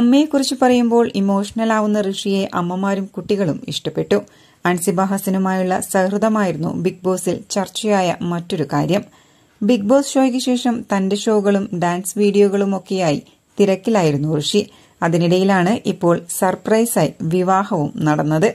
അമ്മയെക്കുറിച്ച് പറയുമ്പോൾ ഇമോഷണൽ ആവുന്ന ഋഷിയെ അമ്മമാരും കുട്ടികളും ഇഷ്ടപ്പെട്ടു അൻസിബ ഹസനുമായുള്ള സൗഹൃദമായിരുന്നു ബിഗ് ബോസിൽ ചർച്ചയായ മറ്റൊരു കാര്യം ബിഗ് ബോസ് ഷോയ്ക്ക് ശേഷം തന്റെ ഷോകളും ഡാൻസ് വീഡിയോകളും തിരക്കിലായിരുന്നു ഋഷി അതിനിടയിലാണ് ഇപ്പോൾ സർപ്രൈസായി വിവാഹവും നടന്നത്